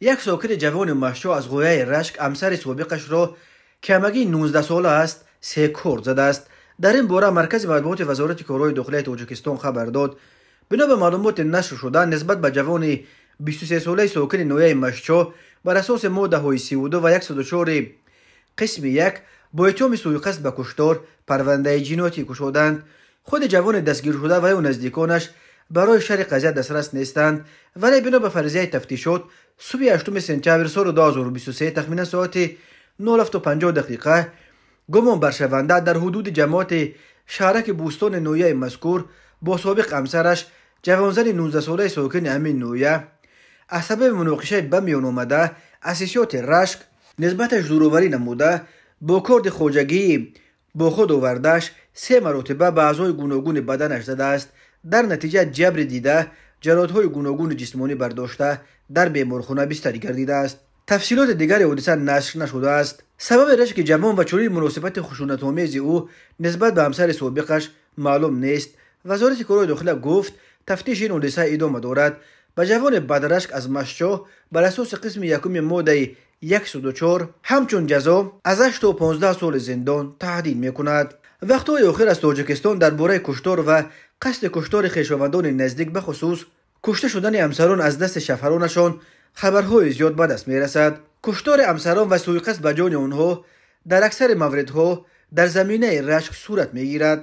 як сокири ҷавони машҳо аз ғояи рашк амсари собиқашро ки ҳамагӣ 19 сола аст се корд задааст дар ин бора маркази матбуоти вазорати корҳои дохилаи тоҷикистон хабар дод бино ба маълумоти нашр шуда нисбат ба ҷавони 23 солаи сокини ноҳияи машчо бар асоси моддаҳои 32 ва 104 қисми 1 бо иттиҳоми сӯиқаст ба куштор парвандаи ҷиноятӣ кушоданд худи ҷавони дастгиршуда ва ё наздиконаш برای شر قضیه دسترس نیستند ولی بنا به فرضیه تفتیشات صبح 8 سپتامبر سال 2023 تخمینه ساعت 9:50 دقیقه گمان برشونده در حدود جماعت شهرک بوستان نویه مذکور با سابق امسرش جوانزن 19 ساله ساکن همین نویه از سبب مناقشه به میان آمده اسیسیات رشک نسبتش زوروری نموده با کارد خوجگی با خود آوردهش سه مرتبه به اعضای گوناگون بدنش زده است در نتیجه جبر دیده جرات های گوناگون جسمانی برداشته در بیمارخانه بستری گردیده است تفصیلات دیگر حادثه نشر نشده است سبب رش که جوان و چنین مناسبت خشونت آمیز او نسبت به همسر سابقش معلوم نیست وزارت کارهای داخله گفت تفتیش این حادثه ادامه دارد ба ҷавони бадрашк аз машчоҳ бар асоси қисми якуми моддаи 104 ҳамчун ҷазо аз 8 то 15 соли зиндон таҳдид мекунад вақтҳои охир аз тоҷикистон дар бораи куштор ва қасди куштори хешовандони наздик бахусус кушта шудани ҳамсарон аз дасти шафаронашон хабарҳои зиёд ба даст мерасад куштори ҳамсарон ва суиқаст ба ҷони онҳо дар аксари мавридҳо дар заминаи рашк сурат мегирад